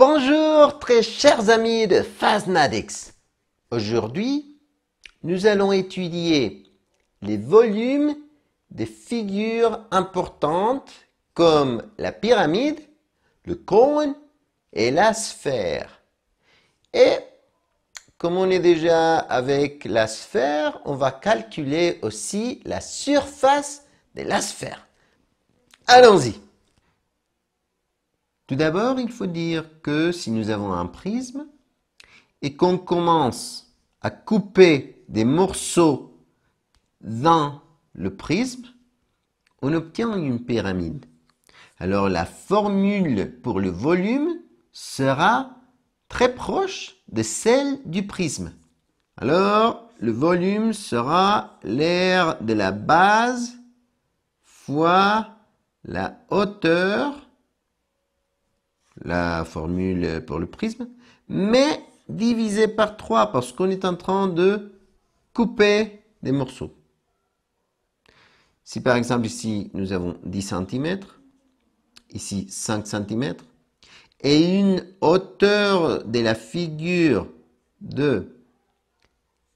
Bonjour très chers amis de Fasnadex. Aujourd'hui, nous allons étudier les volumes des figures importantes comme la pyramide, le cône et la sphère. Et comme on est déjà avec la sphère, on va calculer aussi la surface de la sphère. Allons-y. Tout d'abord, il faut dire que si nous avons un prisme et qu'on commence à couper des morceaux dans le prisme, on obtient une pyramide. Alors la formule pour le volume sera très proche de celle du prisme. Alors le volume sera l'aire de la base fois la hauteur la formule pour le prisme, mais divisé par 3 parce qu'on est en train de couper des morceaux. Si par exemple ici nous avons 10 cm, ici 5 cm, et une hauteur de la figure de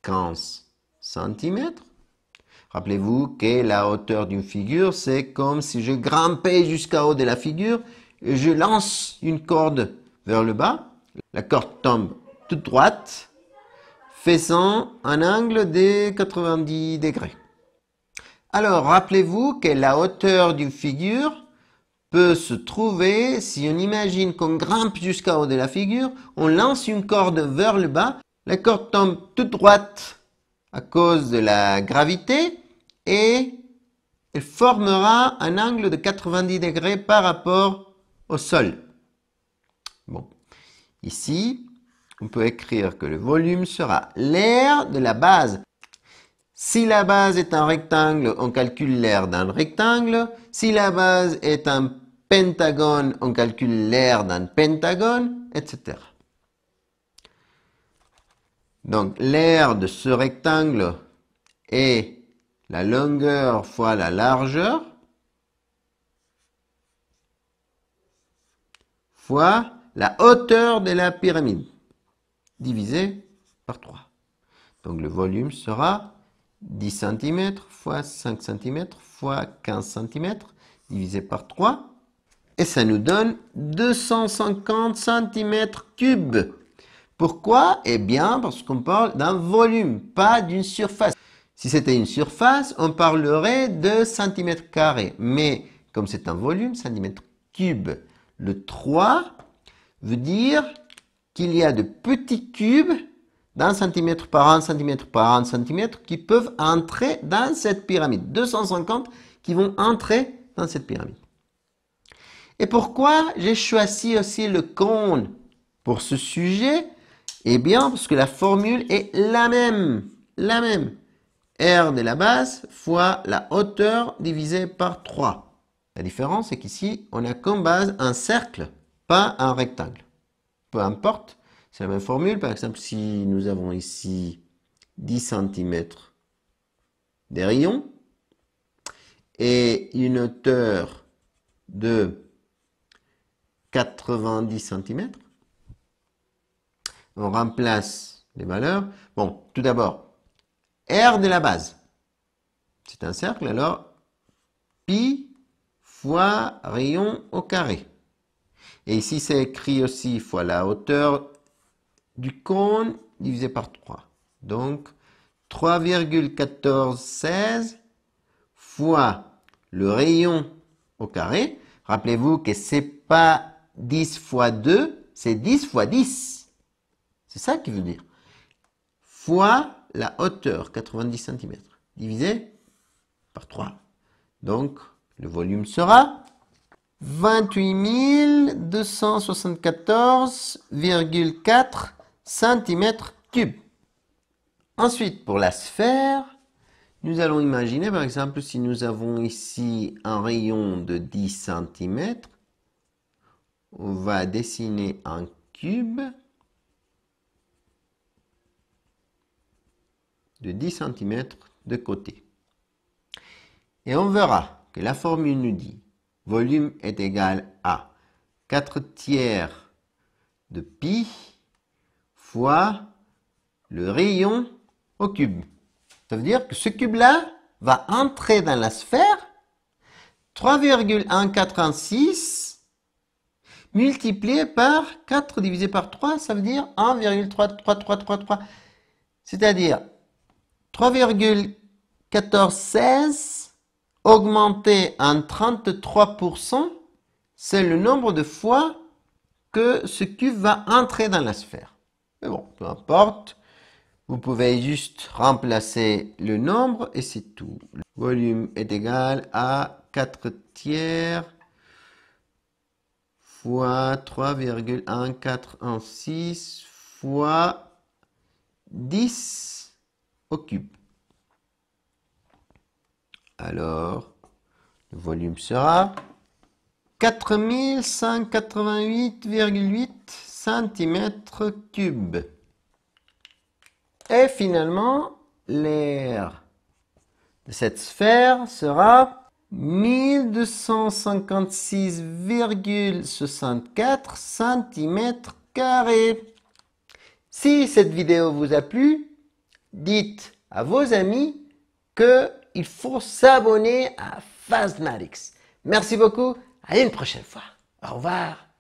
15 cm, rappelez-vous que la hauteur d'une figure, c'est comme si je grimpais jusqu'à haut de la figure, je lance une corde vers le bas, la corde tombe toute droite, faisant un angle de 90 degrés. Alors, rappelez-vous que la hauteur d'une figure peut se trouver si on imagine qu'on grimpe jusqu'à haut de la figure, on lance une corde vers le bas, la corde tombe toute droite à cause de la gravité et elle formera un angle de 90 degrés par rapport à au sol. Bon, ici, on peut écrire que le volume sera l'air de la base. Si la base est un rectangle, on calcule l'air d'un rectangle. Si la base est un pentagone, on calcule l'air d'un pentagone, etc. Donc l'air de ce rectangle est la longueur fois la largeur. la hauteur de la pyramide, divisé par 3. Donc le volume sera 10 cm fois 5 cm fois 15 cm divisé par 3. Et ça nous donne 250 cm 3 Pourquoi Eh bien parce qu'on parle d'un volume, pas d'une surface. Si c'était une surface, on parlerait de cm carré. Mais comme c'est un volume, cm cube. Le 3 veut dire qu'il y a de petits cubes d'un centimètre par un centimètre par un centimètre qui peuvent entrer dans cette pyramide. 250 qui vont entrer dans cette pyramide. Et pourquoi j'ai choisi aussi le cône pour ce sujet Eh bien, parce que la formule est la même. La même. R de la base fois la hauteur divisée par 3. La différence, c'est qu'ici, on a comme base un cercle, pas un rectangle. Peu importe, c'est la même formule. Par exemple, si nous avons ici 10 cm des rayons et une hauteur de 90 cm, on remplace les valeurs. Bon, tout d'abord, R de la base, c'est un cercle, alors pi fois rayon au carré. Et ici, c'est écrit aussi fois la hauteur du cône divisé par 3. Donc, 3,1416 fois le rayon au carré. Rappelez-vous que ce n'est pas 10 fois 2, c'est 10 fois 10. C'est ça qui veut dire. Fois la hauteur, 90 cm, divisé par 3. Donc, le volume sera 28 274,4 cm3. Ensuite, pour la sphère, nous allons imaginer, par exemple, si nous avons ici un rayon de 10 cm, on va dessiner un cube de 10 cm de côté. Et on verra que la formule nous dit volume est égal à 4 tiers de pi fois le rayon au cube. Ça veut dire que ce cube-là va entrer dans la sphère 3,186 multiplié par 4 divisé par 3, ça veut dire 1,33333. C'est-à-dire 3,1416 Augmenter en 33%, c'est le nombre de fois que ce cube va entrer dans la sphère. Mais bon, peu importe. Vous pouvez juste remplacer le nombre et c'est tout. Le volume est égal à 4 tiers fois 3,1416 fois 10 au cube. Alors, le volume sera 4188,8 cm3. Et finalement, l'air de cette sphère sera 1256,64 cm2. Si cette vidéo vous a plu, dites à vos amis que il faut s'abonner à Fastmatics. Merci beaucoup, à une prochaine fois. Au revoir.